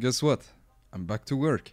Guess what? I'm back to work.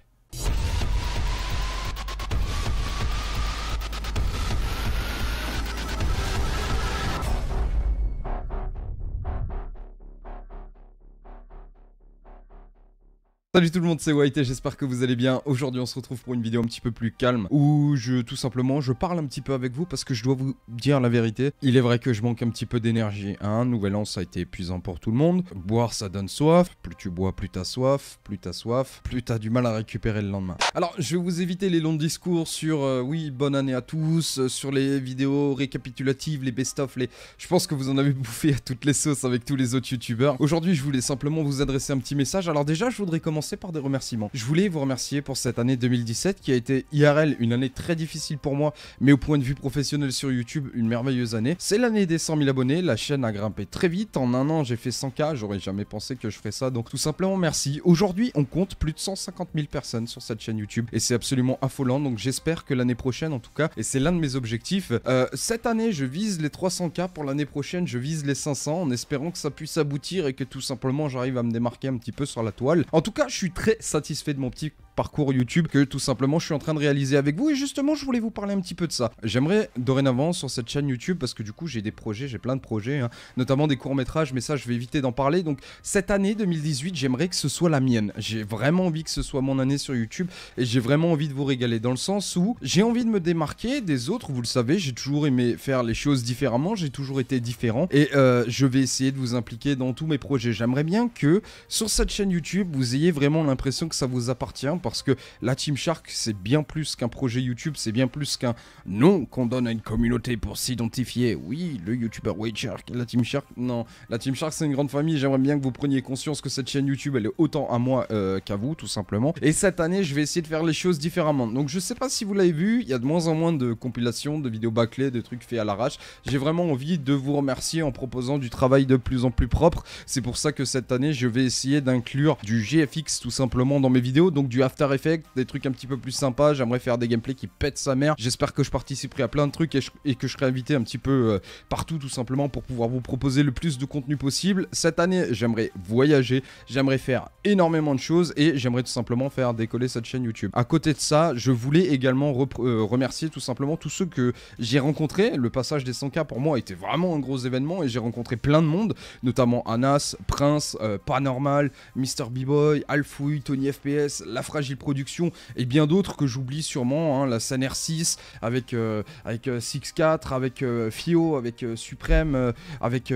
Salut tout le monde, c'est White et j'espère que vous allez bien. Aujourd'hui, on se retrouve pour une vidéo un petit peu plus calme où je tout simplement je parle un petit peu avec vous parce que je dois vous dire la vérité. Il est vrai que je manque un petit peu d'énergie. Un hein. Nouvel an, ça a été épuisant pour tout le monde. Boire, ça donne soif. Plus tu bois, plus t'as soif. Plus t'as soif, plus t'as du mal à récupérer le lendemain. Alors, je vais vous éviter les longs discours sur euh, oui, bonne année à tous, euh, sur les vidéos récapitulatives, les best-of. Les... Je pense que vous en avez bouffé à toutes les sauces avec tous les autres youtubeurs. Aujourd'hui, je voulais simplement vous adresser un petit message. Alors, déjà, je voudrais commencer par des remerciements. Je voulais vous remercier pour cette année 2017 qui a été IRL une année très difficile pour moi, mais au point de vue professionnel sur YouTube, une merveilleuse année. C'est l'année des 100 000 abonnés, la chaîne a grimpé très vite. En un an, j'ai fait 100K, j'aurais jamais pensé que je ferais ça, donc tout simplement merci. Aujourd'hui, on compte plus de 150 000 personnes sur cette chaîne YouTube et c'est absolument affolant, donc j'espère que l'année prochaine, en tout cas, et c'est l'un de mes objectifs, euh, cette année, je vise les 300K pour l'année prochaine, je vise les 500 en espérant que ça puisse aboutir et que tout simplement j'arrive à me démarquer un petit peu sur la toile. En tout cas, je je suis très satisfait de mon petit parcours YouTube que tout simplement je suis en train de réaliser avec vous et justement je voulais vous parler un petit peu de ça. J'aimerais dorénavant sur cette chaîne YouTube parce que du coup j'ai des projets, j'ai plein de projets, hein, notamment des courts métrages mais ça je vais éviter d'en parler donc cette année 2018 j'aimerais que ce soit la mienne. J'ai vraiment envie que ce soit mon année sur YouTube et j'ai vraiment envie de vous régaler dans le sens où j'ai envie de me démarquer des autres, vous le savez j'ai toujours aimé faire les choses différemment, j'ai toujours été différent et euh, je vais essayer de vous impliquer dans tous mes projets. J'aimerais bien que sur cette chaîne YouTube vous ayez vraiment l'impression que ça vous appartient parce que la Team Shark, c'est bien plus qu'un projet YouTube, c'est bien plus qu'un nom qu'on donne à une communauté pour s'identifier. Oui, le YouTuber White Shark, la Team Shark, non. La Team Shark, c'est une grande famille. J'aimerais bien que vous preniez conscience que cette chaîne YouTube, elle est autant à moi euh, qu'à vous, tout simplement. Et cette année, je vais essayer de faire les choses différemment. Donc, je sais pas si vous l'avez vu, il y a de moins en moins de compilations, de vidéos bâclées, de trucs faits à l'arrache. J'ai vraiment envie de vous remercier en proposant du travail de plus en plus propre. C'est pour ça que cette année, je vais essayer d'inclure du GFX tout simplement dans mes vidéos. Donc du After Effects, des trucs un petit peu plus sympas. J'aimerais faire des gameplays qui pètent sa mère. J'espère que je participerai à plein de trucs et, que je serai invité un petit peu euh, partout tout simplement pour pouvoir vous proposer le plus de contenu possible. Cette année, j'aimerais voyager, j'aimerais faire énormément de choses et j'aimerais tout simplement faire décoller cette chaîne YouTube. À côté de ça, je voulais également euh, remercier tout simplement tous ceux que j'ai rencontrés. Le passage des 100K pour moi était vraiment un gros événement et j'ai rencontré plein de monde, notamment Anas, Prince, euh, Panormal, Mr. B-Boy, Fouille, Tony FPS, La Fragile Production et bien d'autres que j'oublie sûrement, hein, La la r 6 avec, euh, avec 6-4, euh, avec euh, Fio, avec Supreme avec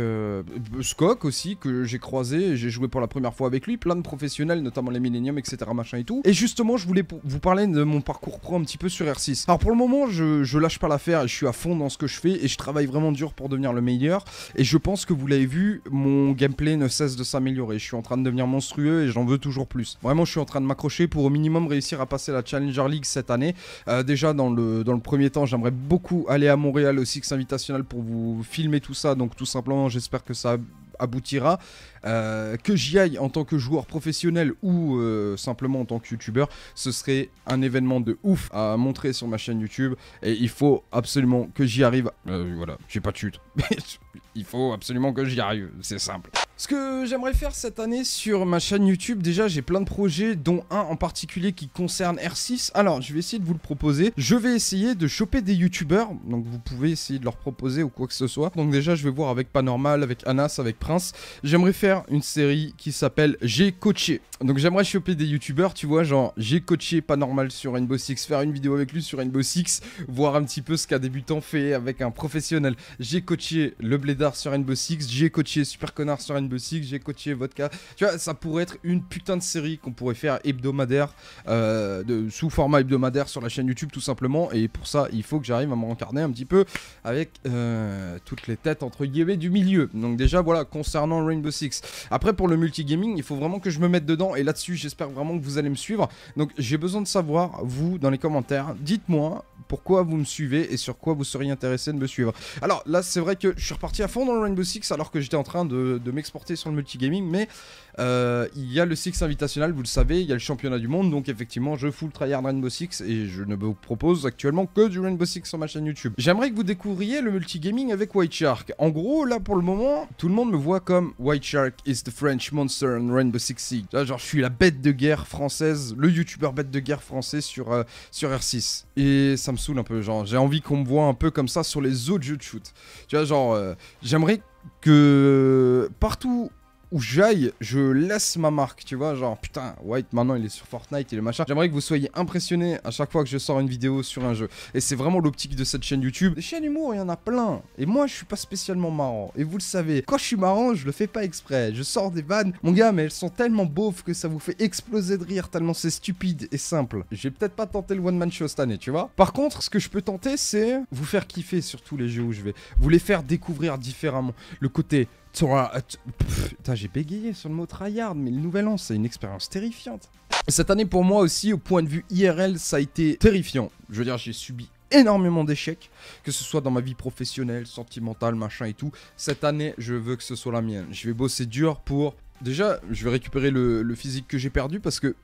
Scock aussi que j'ai croisé, j'ai joué pour la première fois avec lui, plein de professionnels, notamment les Millennium, etc. machin et tout. Et justement, je voulais vous parler de mon parcours pro un petit peu sur R6. Alors pour le moment, je, je lâche pas l'affaire et je suis à fond dans ce que je fais et je travaille vraiment dur pour devenir le meilleur. Et je pense que vous l'avez vu, mon gameplay ne cesse de s'améliorer. Je suis en train de devenir monstrueux et j'en veux toujours plus. Vraiment, je suis en train de m'accrocher pour au minimum réussir à passer la Challenger League cette année. Euh, déjà, dans le, dans le premier temps, j'aimerais beaucoup aller à Montréal au Six Invitational pour vous filmer tout ça. Donc, tout simplement, j'espère que ça aboutira. Euh, que j'y aille en tant que joueur professionnel ou euh, simplement en tant que youtubeur, ce serait un événement de ouf à montrer sur ma chaîne YouTube. Et il faut absolument que j'y arrive. voilà, j'ai pas de chute. il faut absolument que j'y arrive, c'est simple. Ce que j'aimerais faire cette année sur ma chaîne YouTube, déjà j'ai plein de projets, dont un en particulier qui concerne R6. Alors je vais essayer de vous le proposer. Je vais essayer de choper des youtubeurs, donc vous pouvez essayer de leur proposer ou quoi que ce soit. Donc déjà je vais voir avec Panormal, avec Anas, avec Prince. J'aimerais faire une série qui s'appelle J'ai coaché. Donc j'aimerais choper des youtubeurs, tu vois, genre j'ai coaché Panormal sur Rainbow Six, faire une vidéo avec lui sur Rainbow Six, voir un petit peu ce qu'un débutant fait avec un professionnel. J'ai coaché le Blédard sur Rainbow Six, j'ai coaché Super Connard sur Rainbow 6, Six, j'ai coaché Vodka. Tu vois, ça pourrait être une putain de série qu'on pourrait faire hebdomadaire, euh, de, sous format hebdomadaire sur la chaîne YouTube tout simplement. Et pour ça, il faut que j'arrive à me rencarner un petit peu avec euh, toutes les têtes entre guillemets du milieu. Donc déjà, voilà, concernant Rainbow Six. Après, pour le multigaming, il faut vraiment que je me mette dedans. Et là-dessus, j'espère vraiment que vous allez me suivre. Donc j'ai besoin de savoir, vous, dans les commentaires, dites-moi pourquoi vous me suivez et sur quoi vous seriez intéressé de me suivre. Alors là, c'est vrai que je suis reparti à fond dans le Rainbow Six alors que j'étais en train de, de m'exporter sur le multigaming, mais euh, il y a le Six Invitational, vous le savez, il y a le championnat du monde, donc effectivement, je full tryhard Rainbow Six et je ne vous propose actuellement que du Rainbow Six sur ma chaîne YouTube. J'aimerais que vous découvriez le multigaming avec White Shark. En gros, là pour le moment, tout le monde me voit comme White Shark is the French monster in Rainbow Six Siege. genre, je suis la bête de guerre française, le youtubeur bête de guerre français sur, euh, sur R6. Et ça me saoule un peu, genre, j'ai envie qu'on me voit un peu comme ça sur les autres jeux de shoot. Tu vois, genre, euh, j'aimerais que partout où j'aille, je laisse ma marque, tu vois, genre putain, White maintenant il est sur Fortnite, il est machin. J'aimerais que vous soyez impressionnés à chaque fois que je sors une vidéo sur un jeu. Et c'est vraiment l'optique de cette chaîne YouTube. Des chaînes humour, il y en a plein. Et moi, je suis pas spécialement marrant. Et vous le savez, quand je suis marrant, je le fais pas exprès. Je sors des vannes, mon gars, mais elles sont tellement beaufs que ça vous fait exploser de rire, tellement c'est stupide et simple. J'ai peut-être pas tenté le one-man show cette année, tu vois. Par contre, ce que je peux tenter, c'est vous faire kiffer sur tous les jeux où je vais. Vous les faire découvrir différemment. Le côté euh, j'ai bégayé sur le mot tryhard, mais le nouvel an, c'est une expérience terrifiante. Cette année, pour moi aussi, au point de vue IRL, ça a été terrifiant. Je veux dire, j'ai subi énormément d'échecs, que ce soit dans ma vie professionnelle, sentimentale, machin et tout. Cette année, je veux que ce soit la mienne. Je vais bosser dur pour... Déjà, je vais récupérer le physique que j'ai perdu parce que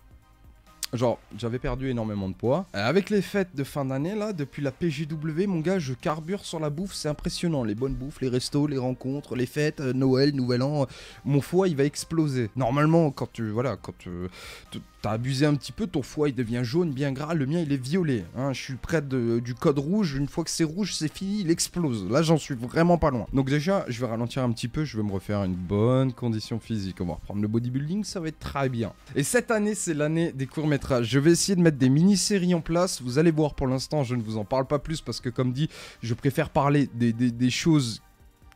Genre, j'avais perdu énormément de poids. Euh, avec les fêtes de fin d'année, là, depuis la PGW, mon gars, je carbure sur la bouffe. C'est impressionnant. Les bonnes bouffes, les restos, les rencontres, les fêtes, euh, Noël, Nouvel An. Euh, mon foie, il va exploser. Normalement, quand tu. Voilà, quand tu. T'as abusé un petit peu, ton foie il devient jaune, bien gras, le mien il est violet. Hein, je suis près de, du code rouge, une fois que c'est rouge, c'est fini, il explose. Là j'en suis vraiment pas loin. Donc déjà, je vais ralentir un petit peu, je vais me refaire une bonne condition physique. On va reprendre le bodybuilding, ça va être très bien. Et cette année, c'est l'année des courts je vais essayer de mettre des mini-séries en place. Vous allez voir pour l'instant, je ne vous en parle pas plus parce que, comme dit, je préfère parler des, des choses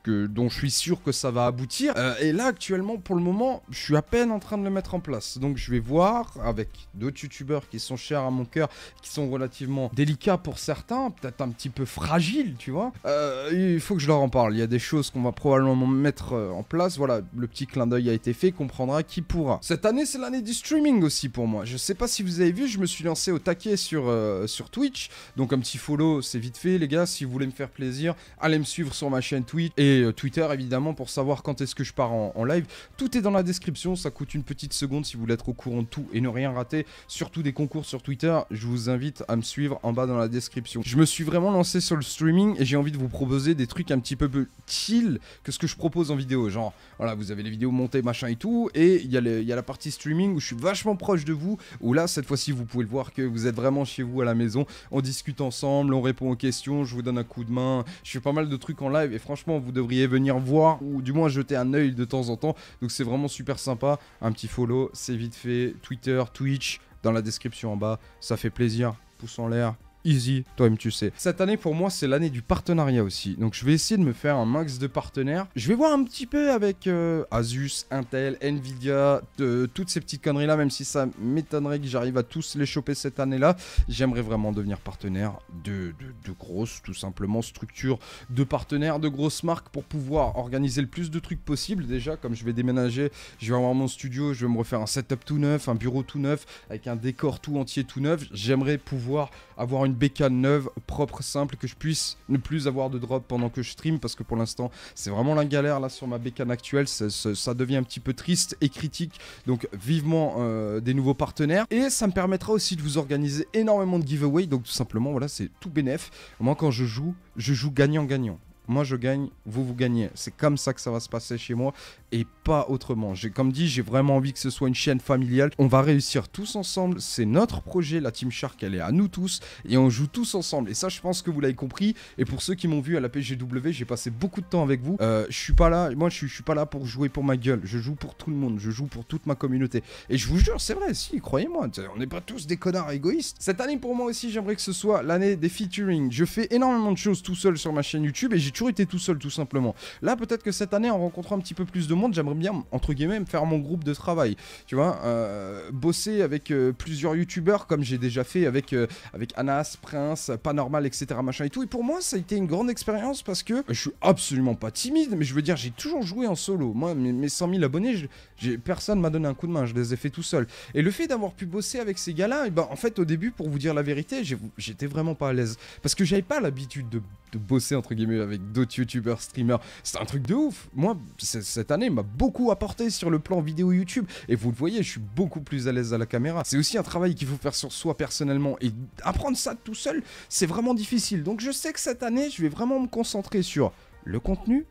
que, dont je suis sûr que ça va aboutir. Euh, et là, actuellement, pour le moment, je suis à peine en train de le mettre en place. Donc, je vais voir avec d'autres youtubeurs qui sont chers à mon cœur, qui sont relativement délicats pour certains, peut-être un petit peu fragiles, tu vois. Euh, il faut que je leur en parle. Il y a des choses qu'on va probablement mettre euh, en place. Voilà, le petit clin d'œil a été fait, comprendra qui pourra. Cette année, c'est l'année du streaming aussi pour moi. Je sais pas si vous avez vu, je me suis lancé au taquet sur, sur Twitch. Donc, un petit follow, c'est vite fait, les gars. Si vous voulez me faire plaisir, allez me suivre sur ma chaîne Twitch. Et euh, Twitter évidemment pour savoir quand est-ce que je pars en, live. Tout est dans la description, ça coûte une petite seconde si vous voulez être au courant de tout et ne rien rater, surtout des concours sur Twitter. Je vous invite à me suivre en bas dans la description. Je me suis vraiment lancé sur le streaming et j'ai envie de vous proposer des trucs un petit peu plus chill que ce que je propose en vidéo. Genre, voilà, vous avez les vidéos montées, machin et tout, et il y, y, a la partie streaming où je suis vachement proche de vous, où là, cette fois-ci, vous pouvez le voir que vous êtes vraiment chez vous à la maison, on discute ensemble, on répond aux questions, je vous donne un coup de main, je fais pas mal de trucs en live et franchement, vous devez devriez venir voir ou du moins jeter un œil de temps en temps. Donc c'est vraiment super sympa. Un petit follow, c'est vite fait. Twitter, Twitch, dans la description en bas. Ça fait plaisir. Pouce en l'air, easy, toi-même tu sais. Cette année pour moi c'est l'année du partenariat aussi, donc je vais essayer de me faire un max de partenaires. Je vais voir un petit peu avec euh, Asus, Intel, Nvidia, toutes ces petites conneries là, même si ça m'étonnerait que j'arrive à tous les choper cette année là. J'aimerais vraiment devenir partenaire de, de grosses, tout simplement, structures de partenaires, de grosses marques pour pouvoir organiser le plus de trucs possible. Déjà, comme je vais déménager, je vais avoir mon studio, je vais me refaire un setup tout neuf, un bureau tout neuf, avec un décor tout entier tout neuf. J'aimerais pouvoir avoir une une neuve, propre, simple, que je puisse ne plus avoir de drop pendant que je stream, parce que pour l'instant, c'est vraiment la galère là sur ma bécane actuelle, ça, devient un petit peu triste et critique, donc vivement euh, des nouveaux partenaires, et ça me permettra aussi de vous organiser énormément de giveaways, donc tout simplement, voilà, c'est tout bénef, moi quand je joue, je joue gagnant-gagnant moi je gagne, vous vous gagnez. C'est comme ça que ça va se passer chez moi et pas autrement. J'ai comme dit, j'ai vraiment envie que ce soit une chaîne familiale. On va réussir tous ensemble, c'est notre projet, la Team Shark elle est à nous tous et on joue tous ensemble. Et ça je pense que vous l'avez compris et pour ceux qui m'ont vu à la PGW, j'ai passé beaucoup de temps avec vous. Euh, je suis pas là, moi je suis, je suis pas là pour jouer pour ma gueule, je joue pour tout le monde, je joue pour toute ma communauté. Et je vous jure, c'est vrai, si, croyez-moi, on n'est pas tous des connards égoïstes. Cette année pour moi aussi, j'aimerais que ce soit l'année des featuring. Je fais énormément de choses tout seul sur ma chaîne YouTube et j'ai j'ai toujours été tout seul, tout simplement. Là, peut-être que cette année, en rencontrant un petit peu plus de monde, j'aimerais bien, entre guillemets, me faire mon groupe de travail. Tu vois, euh, bosser avec euh, plusieurs youtubeurs, comme j'ai déjà fait avec, euh, avec Anas, Prince, Pas Normal, etc. Machin et tout. Et pour moi, ça a été une grande expérience parce que je suis absolument pas timide, mais je veux dire, j'ai toujours joué en solo. Moi, mes, 100 000 abonnés, j'ai, personne m'a donné un coup de main, je les ai fait tout seul. Et le fait d'avoir pu bosser avec ces gars-là, et eh ben, en fait, au début, pour vous dire la vérité, j'étais vraiment pas à l'aise. Parce que j'avais pas l'habitude de de bosser entre guillemets avec d'autres youtubeurs, streamers. C'est un truc de ouf. Moi, cette année m'a beaucoup apporté sur le plan vidéo YouTube. Et vous le voyez, je suis beaucoup plus à l'aise à la caméra. C'est aussi un travail qu'il faut faire sur soi personnellement. Et apprendre ça tout seul, c'est vraiment difficile. Donc je sais que cette année, je vais vraiment me concentrer sur le contenu,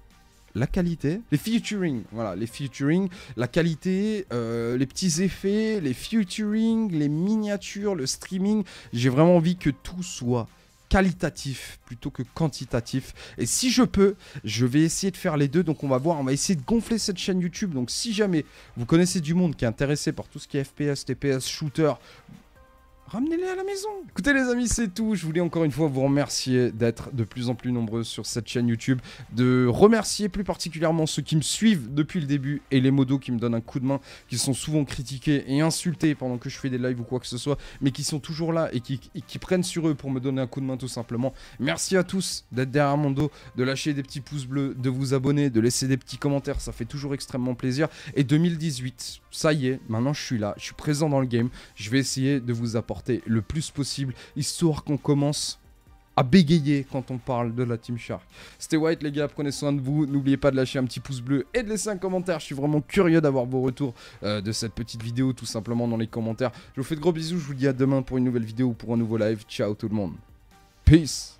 la qualité, les featuring, voilà, les featuring, la qualité, euh, les petits effets, les featuring, les miniatures, le streaming. J'ai vraiment envie que tout soit qualitatif plutôt que quantitatif. Et si je peux, je vais essayer de faire les deux. Donc on va voir, on va essayer de gonfler cette chaîne YouTube. Donc si jamais vous connaissez du monde qui est intéressé par tout ce qui est FPS, TPS, shooter, ramenez-les à la maison. Écoutez les amis, c'est tout. Je voulais encore une fois vous remercier d'être de plus en plus nombreux sur cette chaîne YouTube, de remercier plus particulièrement ceux qui me suivent depuis le début et les modos qui me donnent un coup de main, qui sont souvent critiqués et insultés pendant que je fais des lives ou quoi que ce soit, mais qui sont toujours là et qui, qui prennent sur eux pour me donner un coup de main tout simplement. Merci à tous d'être derrière mon dos, de lâcher des petits pouces bleus, de vous abonner, de laisser des petits commentaires, ça fait toujours extrêmement plaisir. Et 2018, ça y est, maintenant je suis là, je suis présent dans le game, je vais essayer de vous apporter le plus possible, histoire qu'on commence à bégayer quand on parle de la Team Shark. C'était White les gars, prenez soin de vous, n'oubliez pas de lâcher un petit pouce bleu et de laisser un commentaire, je suis vraiment curieux d'avoir vos retours euh, de cette petite vidéo tout simplement dans les commentaires. Je vous fais de gros bisous, je vous dis à demain pour une nouvelle vidéo ou pour un nouveau live, ciao tout le monde. Peace